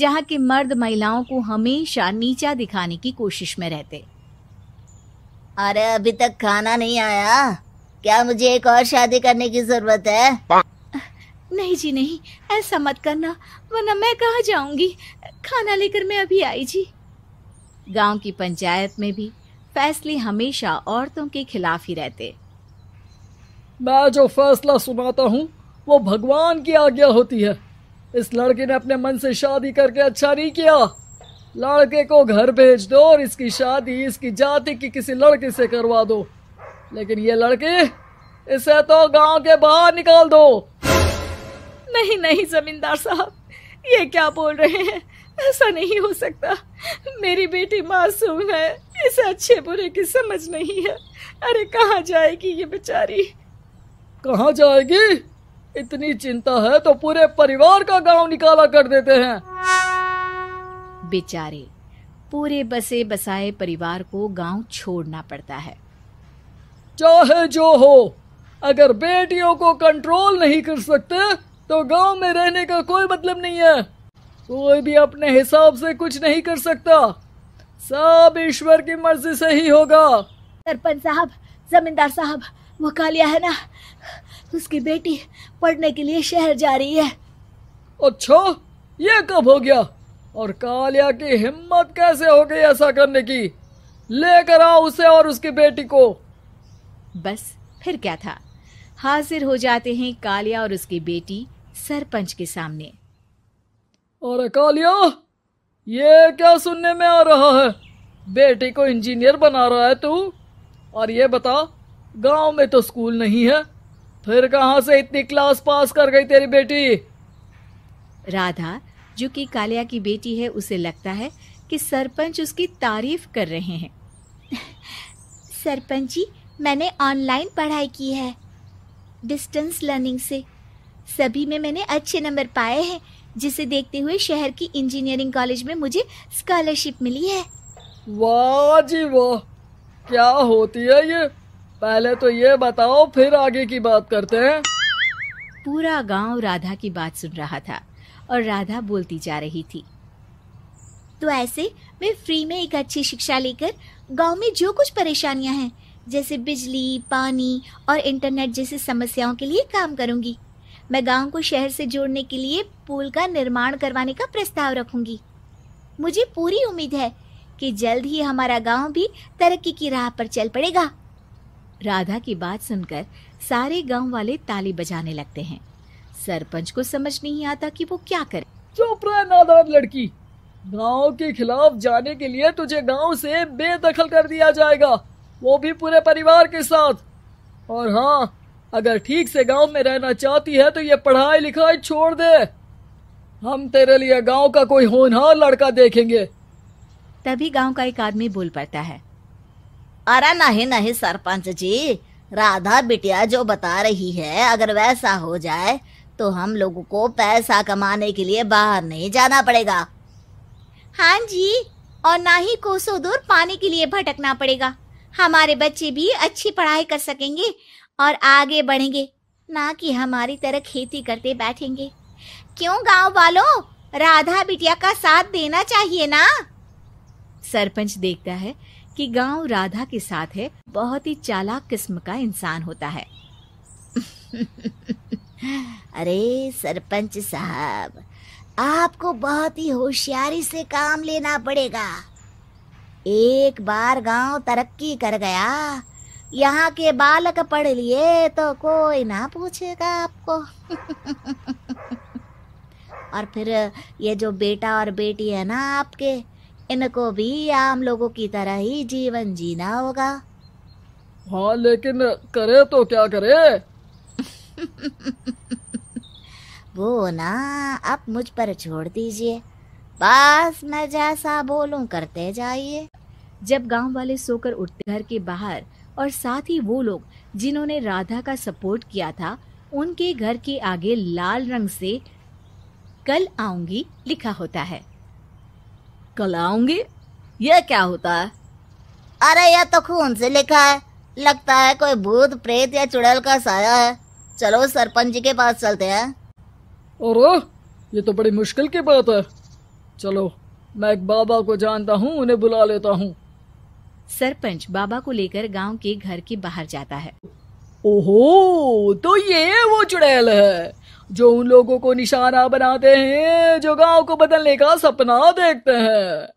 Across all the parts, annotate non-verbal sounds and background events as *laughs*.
जहाँ के मर्द महिलाओं को हमेशा नीचा दिखाने की कोशिश में रहते अरे अभी तक खाना नहीं आया क्या मुझे एक और शादी करने की जरूरत है नहीं जी नहीं ऐसा मत करना वरना मैं कहा जाऊंगी खाना लेकर मैं अभी आई जी गांव की पंचायत में भी फैसले हमेशा औरतों के खिलाफ ही रहते मैं जो फैसला सुनाता हूँ वो भगवान की आज्ञा होती है इस लड़के ने अपने मन से शादी करके अच्छा नहीं किया लड़के को घर भेज दो और इसकी शादी इसकी जाति की किसी लड़के से करवा दो लेकिन ये लड़के इसे तो गांव के बाहर निकाल दो नहीं नहीं जमींदार साहब ये क्या बोल रहे हैं ऐसा नहीं हो सकता मेरी बेटी मासूम है इसे अच्छे बुरे की समझ नहीं है अरे कहाँ जाएगी ये बेचारी कहाँ जाएगी इतनी चिंता है तो पूरे परिवार का गांव निकाला कर देते हैं बेचारे पूरे बसे बसाए परिवार को गांव छोड़ना पड़ता है चाहे जो हो अगर बेटियों को कंट्रोल नहीं कर सकते तो गांव में रहने का कोई मतलब नहीं है कोई भी अपने हिसाब से कुछ नहीं कर सकता सब ईश्वर की मर्जी से ही होगा सरपंच साहब जमींदार साहब वो कालिया है ना उसकी बेटी पढ़ने के लिए शहर जा रही है अच्छा ये कब हो गया और कालिया की हिम्मत कैसे हो गई ऐसा करने की लेकर आओ उसे और उसकी बेटी को बस फिर क्या था हाजिर हो जाते हैं कालिया और उसकी बेटी सरपंच के सामने और कालिया ये क्या सुनने में आ रहा है बेटी को इंजीनियर बना रहा है तू और ये बता गांव में तो स्कूल नहीं है फिर कहां से इतनी क्लास पास कर गई तेरी बेटी राधा जो कि कालिया की बेटी है उसे लगता है कि सरपंच उसकी तारीफ कर रहे हैं *laughs* सरपंच जी मैंने ऑनलाइन पढ़ाई की है डिस्टेंस लर्निंग से सभी में मैंने अच्छे नंबर पाए हैं जिसे देखते हुए शहर की इंजीनियरिंग कॉलेज में मुझे स्कॉलरशिप मिली है वाह जी वाह क्या होती है ये पहले तो ये बताओ फिर आगे की बात करते हैं पूरा गांव राधा की बात सुन रहा था और राधा बोलती जा रही थी तो ऐसे मैं फ्री में एक अच्छी शिक्षा लेकर गांव में जो कुछ परेशानियां हैं जैसे बिजली पानी और इंटरनेट जैसी समस्याओं के लिए काम करूंगी मैं गांव को शहर से जोड़ने के लिए पुल का निर्माण करवाने का प्रस्ताव रखूंगी मुझे पूरी उम्मीद है कि जल्द ही हमारा गांव भी तरक्की की राह पर चल पड़ेगा राधा की बात सुनकर सारे गांव वाले ताली बजाने लगते हैं सरपंच को समझ नहीं आता कि वो क्या करे चुप रहे नादान लड़की गांव के खिलाफ जाने के लिए तुझे गांव से बेदखल कर दिया जाएगा वो भी पूरे परिवार के साथ और हाँ अगर ठीक से गांव में रहना चाहती है तो ये पढ़ाई लिखाई छोड़ दे हम तेरे लिए गांव का कोई होनहार लड़का देखेंगे तभी गांव का एक आदमी बोल पड़ता है अरे नहीं नहीं सरपंच जी राधा बिटिया जो बता रही है अगर वैसा हो जाए तो हम लोगों को पैसा कमाने के लिए बाहर नहीं जाना पड़ेगा हाँ जी और ना ही कोसो दूर पानी के लिए भटकना पड़ेगा हमारे बच्चे भी अच्छी पढ़ाई कर सकेंगे और आगे बढ़ेंगे ना कि हमारी तरह खेती करते बैठेंगे क्यों गांव वालों राधा बिटिया का साथ देना चाहिए ना सरपंच देखता है कि गांव राधा के साथ है बहुत ही चालाक किस्म का इंसान होता है *laughs* अरे सरपंच साहब आपको बहुत ही होशियारी से काम लेना पड़ेगा एक बार गांव तरक्की कर गया यहाँ के बालक पढ़ लिए तो कोई ना पूछेगा आपको *laughs* और फिर ये जो बेटा और बेटी है ना आपके इनको भी आम लोगों की तरह ही जीवन जीना होगा हाँ लेकिन करे तो क्या करे *laughs* वो ना आप मुझ पर छोड़ दीजिए बस मैं जैसा बोलूं करते जाइए जब गांव वाले सोकर उठते घर के बाहर और साथ ही वो लोग जिन्होंने राधा का सपोर्ट किया था उनके घर के आगे लाल रंग से कल आऊंगी लिखा होता है कल आऊंगी यह क्या होता है अरे यह तो खून से लिखा है लगता है कोई भूत प्रेत या चुड़ैल का साया है चलो सरपंच जी के पास चलते हैं और ये तो बड़ी मुश्किल की बात है चलो मैं एक बाबा को जानता हूँ उन्हें बुला लेता हूँ सरपंच बाबा को लेकर गांव के घर के बाहर जाता है ओहो तो ये वो चुड़ैल है जो उन लोगों को निशाना बनाते हैं जो गांव को बदलने का सपना देखते हैं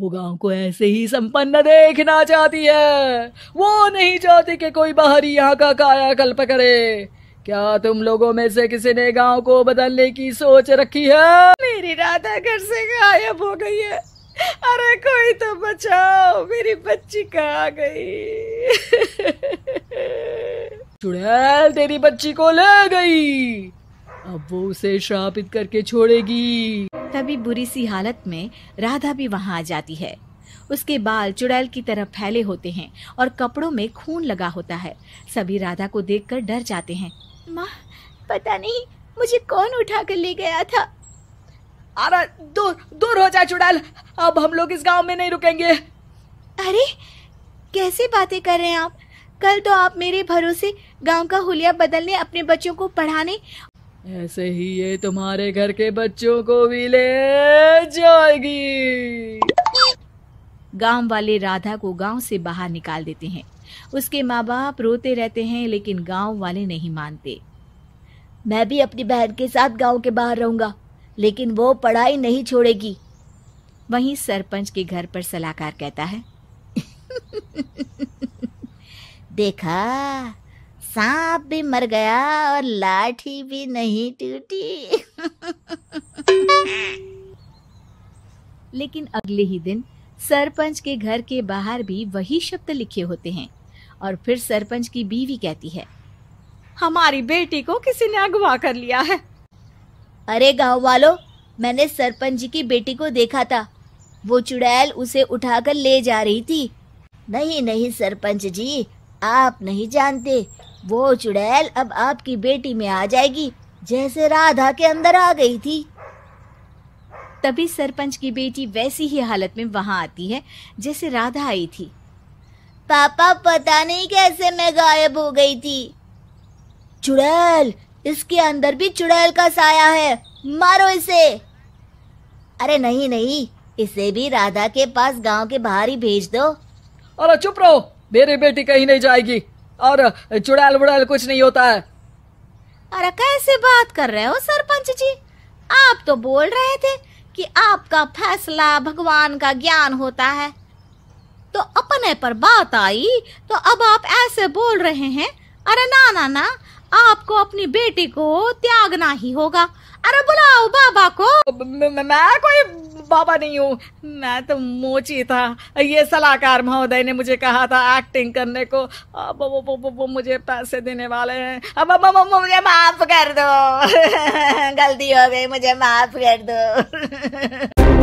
वो गांव को ऐसे ही संपन्न देखना चाहती है वो नहीं चाहती कि कोई बाहरी यहाँ का कायाकल्प करे क्या तुम लोगों में से किसी ने गांव को बदलने की सोच रखी है मेरी राधा घर से गायब हो गई है अरे कोई तो बचाओ मेरी बच्ची कहा गई चुड़ैल *laughs* तेरी बच्ची को ले गई अब वो उसे श्रापित करके छोड़ेगी तभी बुरी सी हालत में राधा भी वहाँ आ जाती है उसके बाल चुड़ैल की तरह फैले होते हैं और कपड़ों में खून लगा होता है सभी राधा को देखकर डर जाते हैं माँ पता नहीं मुझे कौन उठा कर ले गया था अरे दूर दूर हो जा चुड़ैल अब हम लोग इस गांव में नहीं रुकेंगे अरे कैसी बातें कर रहे हैं आप कल तो आप मेरे भरोसे गांव का हुलिया बदलने अपने बच्चों को पढ़ाने ऐसे ही ये तुम्हारे घर के बच्चों को भी ले जाएगी गांव वाले राधा को गांव से बाहर निकाल देते हैं उसके माँ बाप रोते रहते हैं लेकिन गांव वाले नहीं मानते मैं भी अपनी बहन के साथ गांव के बाहर रहूंगा लेकिन वो पढ़ाई नहीं छोड़ेगी वहीं सरपंच के घर पर सलाहकार कहता है *laughs* देखा सांप भी मर गया और लाठी भी नहीं टूटी लेकिन अगले ही दिन सरपंच के घर के बाहर भी वही शब्द लिखे होते हैं और फिर सरपंच की बीवी कहती है हमारी बेटी को किसी ने अगवा कर लिया है अरे गांव वालों मैंने सरपंच जी की बेटी को देखा था वो चुड़ैल उसे उठाकर ले जा रही थी नहीं नहीं सरपंच जी आप नहीं जानते वो चुड़ैल अब आपकी बेटी में आ जाएगी जैसे राधा के अंदर आ गई थी तभी सरपंच की बेटी वैसी ही हालत में वहां आती है जैसे राधा आई थी पापा पता नहीं कैसे मैं गायब हो गई थी चुड़ैल इसके अंदर भी चुड़ैल का साया है मारो इसे अरे नहीं नहीं इसे भी राधा के पास गांव के बाहर ही भेज दो अरे चुप रहो मेरी बेटी कहीं नहीं जाएगी और चुड़ैल बुड़ैल कुछ नहीं होता है अरे कैसे बात कर रहे हो सरपंच जी आप तो बोल रहे थे कि आपका फैसला भगवान का ज्ञान होता है तो अपने पर बात आई तो अब आप ऐसे बोल रहे हैं अरे ना ना ना आपको अपनी बेटी को त्यागना ही होगा अरे बुलाओ बाबा को मैं कोई बाबा नहीं हूँ मैं तो मोची था ये सलाहकार महोदय ने मुझे कहा था एक्टिंग करने को अब वो, वो, वो, वो मुझे पैसे देने वाले हैं अब अब, अब मुझे माफ कर दो *laughs* गलती हो गई मुझे माफ कर दो *laughs*